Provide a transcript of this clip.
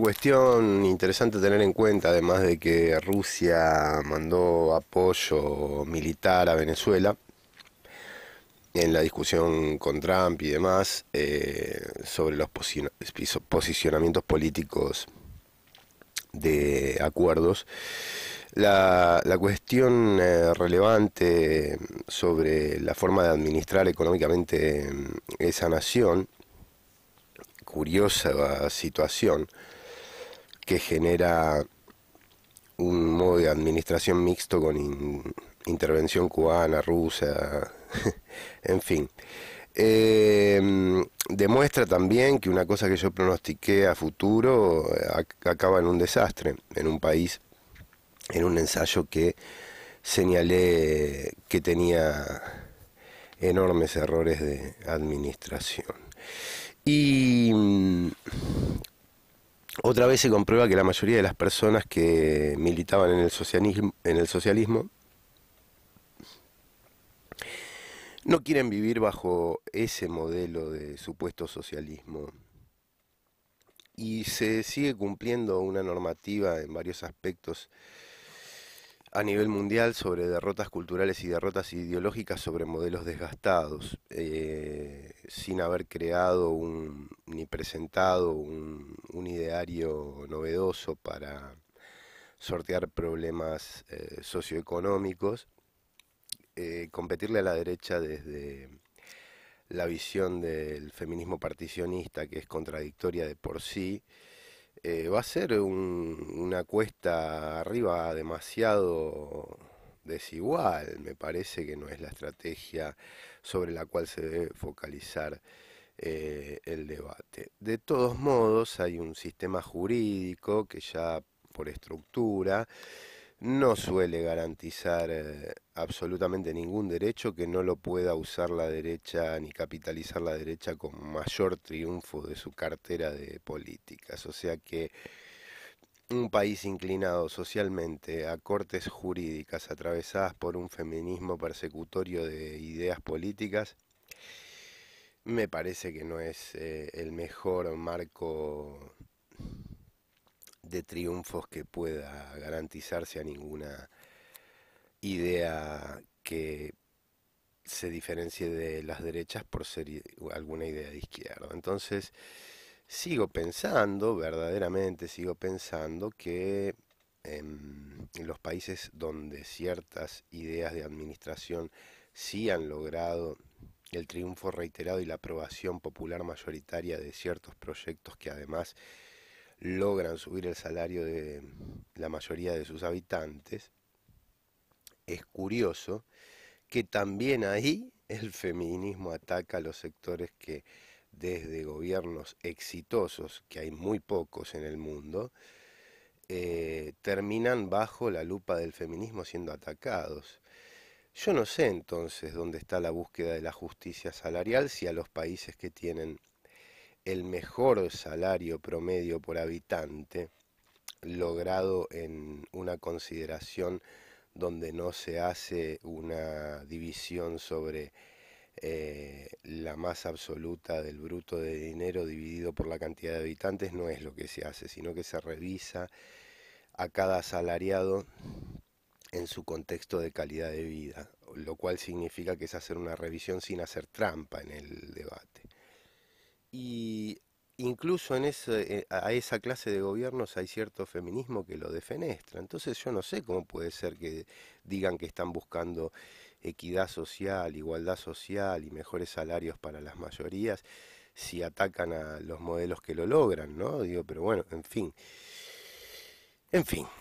Cuestión interesante tener en cuenta, además de que Rusia mandó apoyo militar a Venezuela en la discusión con Trump y demás eh, sobre los posicionamientos políticos de acuerdos. La, cuestión eh, relevante sobre la forma de administrar económicamente mm, esa nación, curiosa situación, que genera un modo de administración mixto con intervención cubana, rusa, en fin. Em, demuestra también que una cosa que yo pronostiqué a futuro eh, acaba en un desastre, en un país, en un ensayo que señalé que tenía enormes errores de administración. Y mm, otra vez se comprueba que la mayoría de las personas que militaban en el socialismo, en el socialismo no quieren vivir bajo ese modelo de supuesto socialismo. Y se sigue cumpliendo una normativa en varios aspectos a nivel mundial sobre derrotas culturales y derrotas ideológicas sobre modelos desgastados, eh, sin haber creado ni presentado un, un ideario novedoso para sortear problemas eh, socioeconómicos, eh, competirle a la derecha desde la visión del feminismo particionista que es contradictoria de por sí, eh, va a ser una cuesta arriba demasiado desigual, me parece que no es la estrategia sobre la cual se debe focalizar eh, el debate. De todos modos, hay un sistema jurídico que ya por estructura no suele garantizar eh, absolutamente ningún derecho que no lo pueda usar la derecha ni capitalizar la derecha con mayor triunfo de su cartera de políticas. O sea que un país inclinado socialmente a cortes jurídicas atravesadas por un feminismo persecutorio de ideas políticas, me parece que no es eh, el mejor marco de triunfos que pueda garantizarse a ninguna idea que se diferencie de las derechas por ser alguna idea de izquierda. Entonces, sigo pensando, verdaderamente sigo pensando que em, en los países donde ciertas ideas de administración sí han logrado el triunfo reiterado y la aprobación popular mayoritaria de ciertos proyectos que además logran subir el salario de la mayoría de sus habitantes, es curioso que también ahí el feminismo ataca a los sectores que desde gobiernos exitosos, que hay muy pocos en el mundo, eh, terminan bajo la lupa del feminismo siendo atacados. Yo no sé entonces dónde está la búsqueda de la justicia salarial si a los países que tienen el mejor salario promedio por habitante logrado en una consideración donde no se hace una división sobre eh, la masa absoluta del bruto de dinero dividido por la cantidad de habitantes, no es lo que se hace, sino que se revisa a cada asalariado en su contexto de calidad de vida, lo cual significa que es hacer una revisión sin hacer trampa en el debate. Y incluso en ese, eh, a esa clase de gobiernos hay cierto feminismo que lo defenestra. Entonces yo no sé cómo puede ser que digan que están buscando equidad social, igualdad social y mejores salarios para las mayorías si atacan a los modelos que lo logran, ¿no? Digo, pero bueno, en fin. En fin.